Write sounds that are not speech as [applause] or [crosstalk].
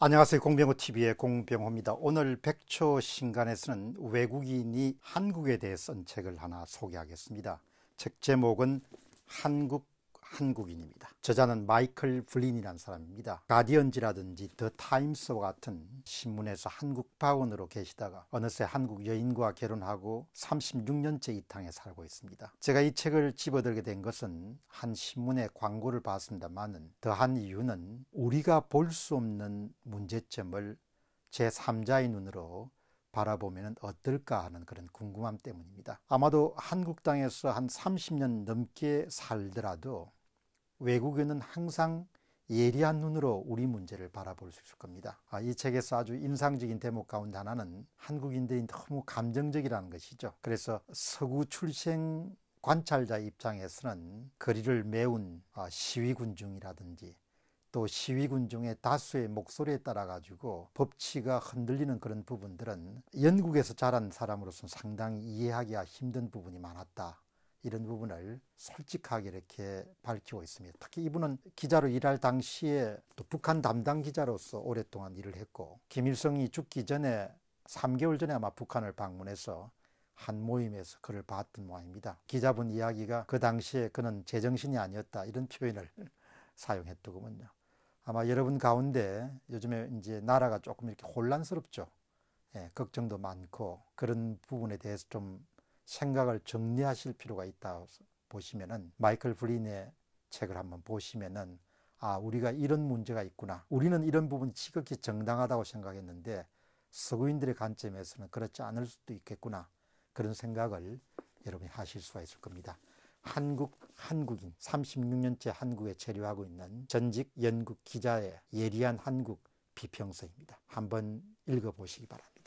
안녕하세요. 공병호TV의 공병호입니다. 오늘 1 0 0초 신간에서는 외국인이 한국에 대해 쓴 책을 하나 소개하겠습니다. 책 제목은 한국 한국인입니다. 저자는 마이클 블린이라는 사람입니다. 가디언지라든지 더 타임스와 같은 신문에서 한국 파원으로 계시다가 어느새 한국 여인과 결혼하고 36년째 이 땅에 살고 있습니다. 제가 이 책을 집어들게 된 것은 한 신문의 광고를 봤습니다만은 더한 이유는 우리가 볼 수 없는 문제점을 제3자의 눈으로 바라보면 어떨까 하는 그런 궁금함 때문입니다. 아마도 한국 땅에서 한 30년 넘게 살더라도 외국인은 항상 예리한 눈으로 우리 문제를 바라볼 수 있을 겁니다. 아, 이 책에서 아주 인상적인 대목 가운데 하나는 한국인들이 너무 감정적이라는 것이죠. 그래서 서구 출생 관찰자 입장에서는 거리를 메운 아, 시위군중이라든지 또 시위군중의 다수의 목소리에 따라 가지고 법치가 흔들리는 그런 부분들은 영국에서 자란 사람으로서는 상당히 이해하기가 힘든 부분이 많았다. 이런 부분을 솔직하게 이렇게 밝히고 있습니다. 특히 이분은 기자로 일할 당시에 또 북한 담당 기자로서 오랫동안 일을 했고 김일성이 죽기 전에 3개월 전에 아마 북한을 방문해서 한 모임에서 그를 봤던 모양입니다. 기자분 이야기가 그 당시에 그는 제정신이 아니었다 이런 표현을 [laughs] 사용했더군요. 아마 여러분 가운데 요즘에 이제 나라가 조금 이렇게 혼란스럽죠. 예, 걱정도 많고 그런 부분에 대해서 좀 생각을 정리하실 필요가 있다 보시면은 마이클 브린의 책을 한번 보시면은 아 우리가 이런 문제가 있구나 우리는 이런 부분 지극히 정당하다고 생각했는데 서구인들의 관점에서는 그렇지 않을 수도 있겠구나 그런 생각을 여러분이 하실 수가 있을 겁니다. 한국 한국인 36년째 한국에 체류하고 있는 전직 연극 기자의 예리한 한국 비평서입니다. 한번 읽어보시기 바랍니다.